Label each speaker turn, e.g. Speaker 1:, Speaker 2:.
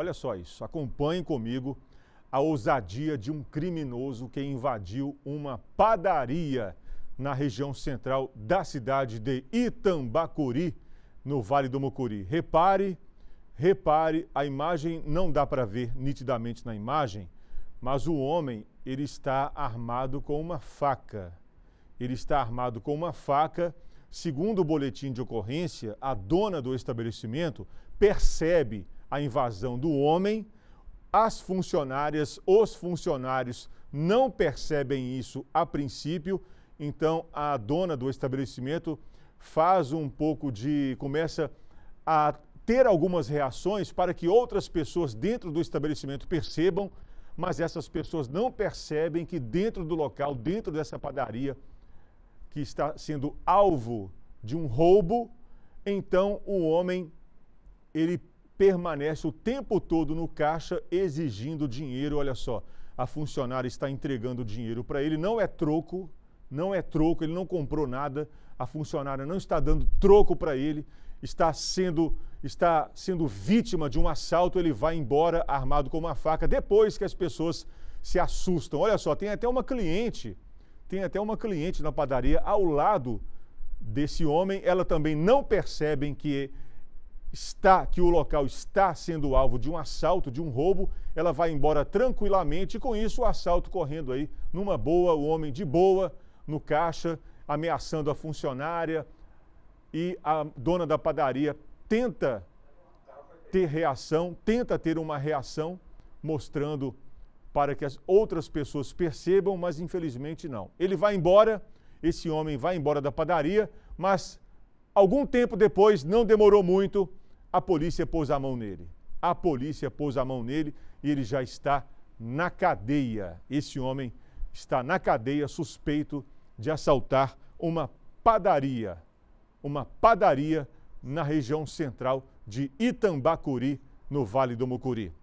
Speaker 1: Olha só isso. Acompanhe comigo a ousadia de um criminoso que invadiu uma padaria na região central da cidade de Itambacuri, no Vale do Mucuri. Repare, repare, a imagem não dá para ver nitidamente na imagem, mas o homem, ele está armado com uma faca. Ele está armado com uma faca. Segundo o boletim de ocorrência, a dona do estabelecimento percebe a invasão do homem, as funcionárias, os funcionários não percebem isso a princípio, então a dona do estabelecimento faz um pouco de. começa a ter algumas reações para que outras pessoas dentro do estabelecimento percebam, mas essas pessoas não percebem que dentro do local, dentro dessa padaria, que está sendo alvo de um roubo, então o homem ele permanece o tempo todo no caixa exigindo dinheiro. Olha só, a funcionária está entregando dinheiro para ele, não é troco, não é troco, ele não comprou nada, a funcionária não está dando troco para ele, está sendo está sendo vítima de um assalto, ele vai embora armado com uma faca depois que as pessoas se assustam. Olha só, tem até uma cliente, tem até uma cliente na padaria ao lado desse homem, ela também não percebe que está, que o local está sendo alvo de um assalto, de um roubo, ela vai embora tranquilamente e com isso o assalto correndo aí numa boa, o homem de boa no caixa, ameaçando a funcionária e a dona da padaria tenta ter reação, tenta ter uma reação mostrando para que as outras pessoas percebam, mas infelizmente não. Ele vai embora, esse homem vai embora da padaria, mas algum tempo depois, não demorou muito, a polícia pôs a mão nele. A polícia pôs a mão nele e ele já está na cadeia. Esse homem está na cadeia suspeito de assaltar uma padaria, uma padaria na região central de Itambacuri, no Vale do Mucuri.